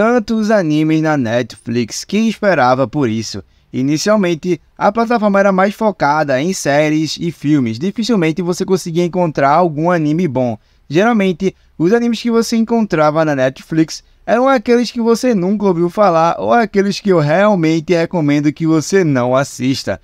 tantos animes na Netflix Quem esperava por isso. Inicialmente, a plataforma era mais focada em séries e filmes, dificilmente você conseguia encontrar algum anime bom. Geralmente, os animes que você encontrava na Netflix eram aqueles que você nunca ouviu falar ou aqueles que eu realmente recomendo que você não assista.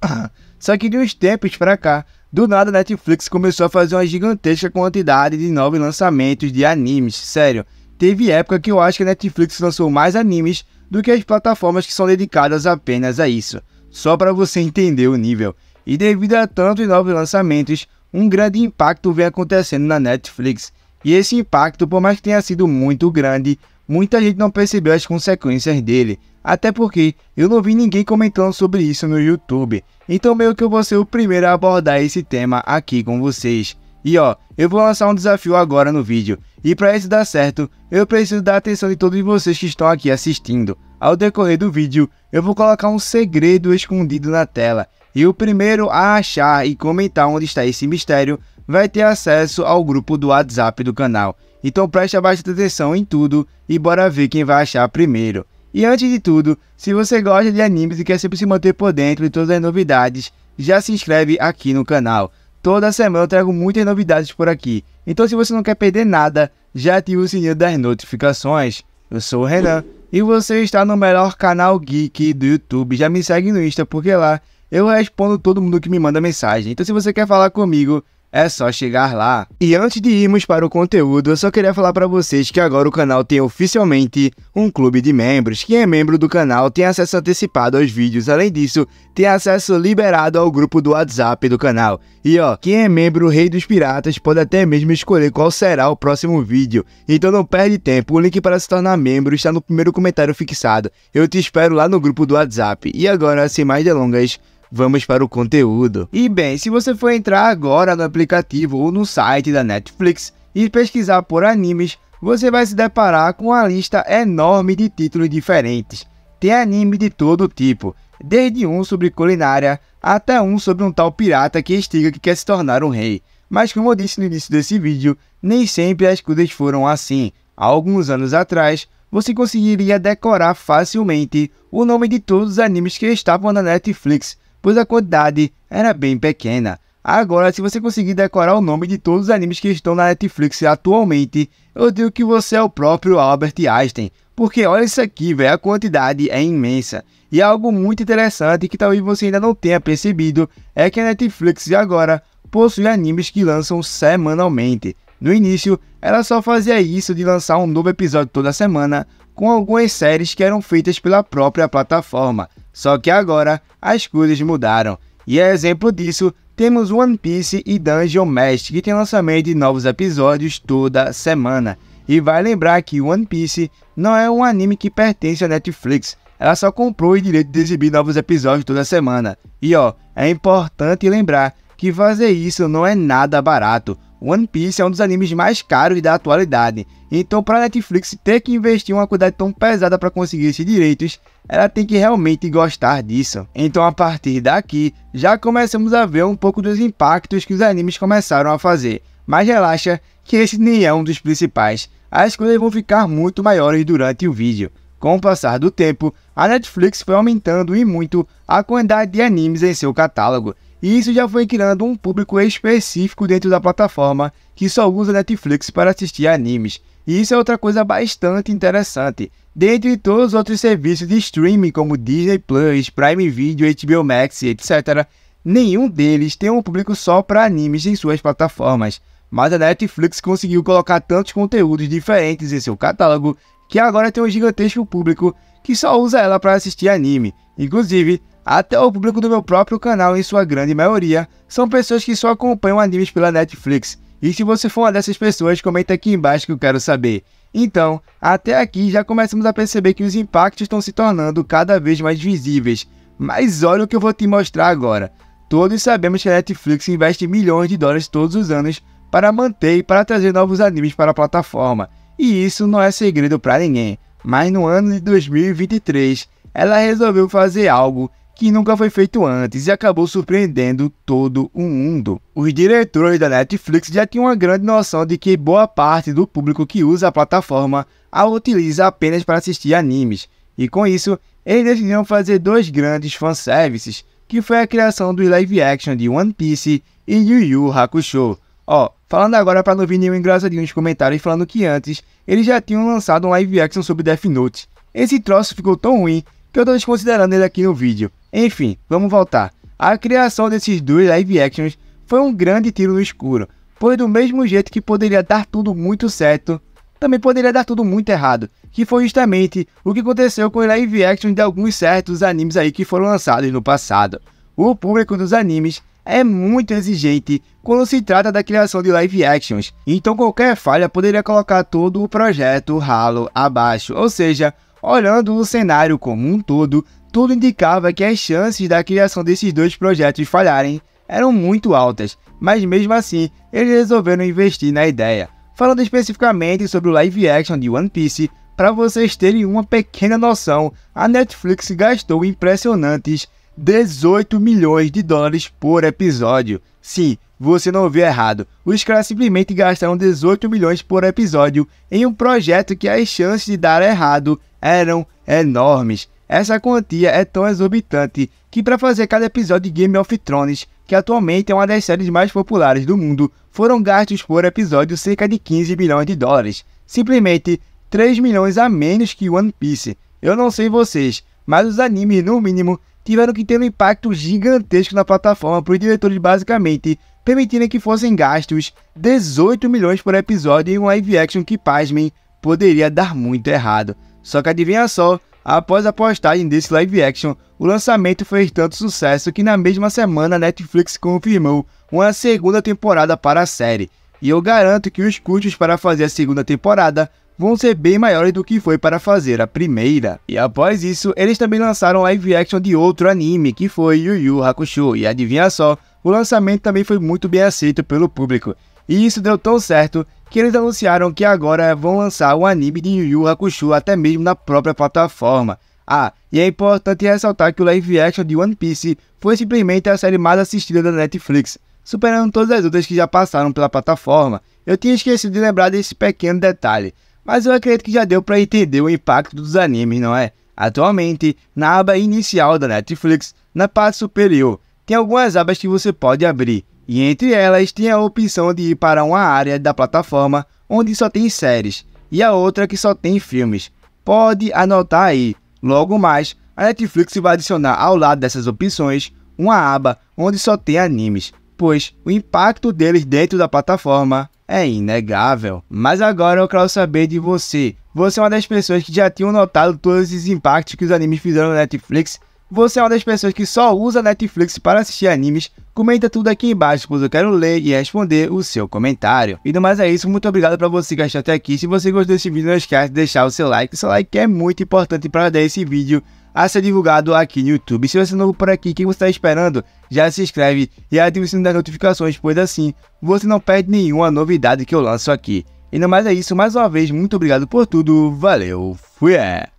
Só que de uns tempos para cá, do nada a Netflix começou a fazer uma gigantesca quantidade de novos lançamentos de animes, sério teve época que eu acho que a Netflix lançou mais animes do que as plataformas que são dedicadas apenas a isso, só para você entender o nível. E devido a tantos novos lançamentos, um grande impacto vem acontecendo na Netflix. E esse impacto, por mais que tenha sido muito grande, muita gente não percebeu as consequências dele. Até porque eu não vi ninguém comentando sobre isso no YouTube. Então meio que eu vou ser o primeiro a abordar esse tema aqui com vocês. E ó, eu vou lançar um desafio agora no vídeo, e para isso dar certo, eu preciso da atenção de todos vocês que estão aqui assistindo. Ao decorrer do vídeo, eu vou colocar um segredo escondido na tela, e o primeiro a achar e comentar onde está esse mistério vai ter acesso ao grupo do WhatsApp do canal. Então preste bastante atenção em tudo e bora ver quem vai achar primeiro. E antes de tudo, se você gosta de animes e quer sempre se manter por dentro de todas as novidades, já se inscreve aqui no canal. Toda semana eu trago muitas novidades por aqui. Então se você não quer perder nada, já ativa o sininho das notificações. Eu sou o Renan e você está no melhor canal geek do YouTube. Já me segue no Insta porque lá eu respondo todo mundo que me manda mensagem. Então se você quer falar comigo, é só chegar lá. E antes de irmos para o conteúdo, eu só queria falar para vocês que agora o canal tem oficialmente um clube de membros. Quem é membro do canal tem acesso antecipado aos vídeos. Além disso, tem acesso liberado ao grupo do WhatsApp do canal. E ó, quem é membro Rei dos Piratas pode até mesmo escolher qual será o próximo vídeo. Então não perde tempo, o link para se tornar membro está no primeiro comentário fixado. Eu te espero lá no grupo do WhatsApp. E agora, sem mais delongas, vamos para o conteúdo. E bem, se você for entrar agora no aplicativo ou no site da Netflix e pesquisar por animes, você vai se deparar com uma lista enorme de títulos diferentes. Tem anime de todo tipo, desde um sobre culinária até um sobre um tal pirata que estiga que quer se tornar um rei. Mas como eu disse no início desse vídeo, nem sempre as coisas foram assim. Há alguns anos atrás, você conseguiria decorar facilmente o nome de todos os animes que estavam na Netflix pois a quantidade era bem pequena. Agora, se você conseguir decorar o nome de todos os animes que estão na Netflix atualmente, eu digo que você é o próprio Albert Einstein, porque olha isso aqui, velho, a quantidade é imensa. E algo muito interessante que talvez você ainda não tenha percebido é que a Netflix agora possui animes que lançam semanalmente. No início, ela só fazia isso de lançar um novo episódio toda semana, com algumas séries que eram feitas pela própria plataforma. Só que agora as coisas mudaram. E é exemplo disso, temos One Piece e Dungeon Master, que tem lançamento de novos episódios toda semana. E vai lembrar que One Piece não é um anime que pertence à Netflix, ela só comprou o direito de exibir novos episódios toda semana. E ó, é importante lembrar que fazer isso não é nada barato. One Piece é um dos animes mais caros da atualidade, então para a Netflix ter que investir uma quantidade tão pesada para conseguir esses direitos, ela tem que realmente gostar disso. Então a partir daqui, já começamos a ver um pouco dos impactos que os animes começaram a fazer, mas relaxa que esse nem é um dos principais, as coisas vão ficar muito maiores durante o vídeo. Com o passar do tempo, a Netflix foi aumentando e muito a quantidade de animes em seu catálogo, e isso já foi criando um público específico dentro da plataforma que só usa Netflix para assistir animes. E isso é outra coisa bastante interessante. Dentre todos os outros serviços de streaming como Disney Plus, Prime Video, HBO Max, etc., nenhum deles tem um público só para animes em suas plataformas. Mas a Netflix conseguiu colocar tantos conteúdos diferentes em seu catálogo que agora tem um gigantesco público que só usa ela para assistir anime. Inclusive, até o público do meu próprio canal, em sua grande maioria, são pessoas que só acompanham animes pela Netflix. E se você for uma dessas pessoas, comenta aqui embaixo que eu quero saber. Então, até aqui já começamos a perceber que os impactos estão se tornando cada vez mais visíveis. Mas olha o que eu vou te mostrar agora. Todos sabemos que a Netflix investe milhões de dólares todos os anos para manter e para trazer novos animes para a plataforma. E isso não é segredo para ninguém. Mas no ano de 2023, ela resolveu fazer algo que nunca foi feito antes e acabou surpreendendo todo o mundo. Os diretores da Netflix já tinham uma grande noção de que boa parte do público que usa a plataforma a utiliza apenas para assistir animes, e com isso, eles decidiram fazer dois grandes fanservices, que foi a criação do live action de One Piece e Yu Yu Hakusho. Ó, oh, falando agora para não vir nenhum engraçadinho nos comentários falando que antes eles já tinham lançado um live action sobre Death Note. Esse troço ficou tão ruim que eu tô desconsiderando ele aqui no vídeo. Enfim, vamos voltar. A criação desses dois live actions foi um grande tiro no escuro, pois do mesmo jeito que poderia dar tudo muito certo, também poderia dar tudo muito errado, que foi justamente o que aconteceu com os live actions de alguns certos animes aí que foram lançados no passado. O público dos animes é muito exigente quando se trata da criação de live actions, então qualquer falha poderia colocar todo o projeto ralo abaixo, ou seja, olhando o cenário como um todo, tudo indicava que as chances da criação desses dois projetos falharem eram muito altas, mas mesmo assim, eles resolveram investir na ideia. Falando especificamente sobre o live action de One Piece, para vocês terem uma pequena noção, a Netflix gastou impressionantes 18 milhões de dólares por episódio. Sim, você não ouviu errado. Os caras simplesmente gastaram 18 milhões por episódio em um projeto que as chances de dar errado eram enormes. Essa quantia é tão exorbitante que, para fazer cada episódio de Game of Thrones, que atualmente é uma das séries mais populares do mundo, foram gastos por episódio cerca de 15 bilhões de dólares. Simplesmente 3 milhões a menos que One Piece. Eu não sei vocês, mas os animes, no mínimo, tiveram que ter um impacto gigantesco na plataforma para os diretores basicamente permitindo que fossem gastos 18 milhões por episódio em um live action que, pasmem, poderia dar muito errado. Só que adivinha só, Após a postagem desse live action, o lançamento fez tanto sucesso que na mesma semana a Netflix confirmou uma segunda temporada para a série. E eu garanto que os custos para fazer a segunda temporada vão ser bem maiores do que foi para fazer a primeira. E após isso, eles também lançaram live action de outro anime, que foi Yu Yu Hakusho, e adivinha só, o lançamento também foi muito bem aceito pelo público. E isso deu tão certo que eles anunciaram que agora vão lançar o anime de Yu Yu Hakusho até mesmo na própria plataforma. Ah, e é importante ressaltar que o live action de One Piece foi simplesmente a série mais assistida da Netflix, superando todas as outras que já passaram pela plataforma. Eu tinha esquecido de lembrar desse pequeno detalhe, mas eu acredito que já deu para entender o impacto dos animes, não é? Atualmente, na aba inicial da Netflix, na parte superior, tem algumas abas que você pode abrir. E entre elas tinha a opção de ir para uma área da plataforma onde só tem séries e a outra que só tem filmes. Pode anotar aí. Logo mais, a Netflix vai adicionar ao lado dessas opções uma aba onde só tem animes, pois o impacto deles dentro da plataforma é inegável. Mas agora eu quero saber de você. Você é uma das pessoas que já tinham notado todos esses impactos que os animes fizeram na Netflix você é uma das pessoas que só usa Netflix para assistir animes? Comenta tudo aqui embaixo, pois eu quero ler e responder o seu comentário. E não mais é isso, muito obrigado para você que achou até aqui. Se você gostou desse vídeo, não esquece de deixar o seu like. seu like é muito importante para ajudar esse vídeo a ser divulgado aqui no YouTube. Se você é novo por aqui, o que você está esperando? Já se inscreve e ativa o sino das notificações, pois assim você não perde nenhuma novidade que eu lanço aqui. E no mais é isso, mais uma vez, muito obrigado por tudo, valeu, fui! É.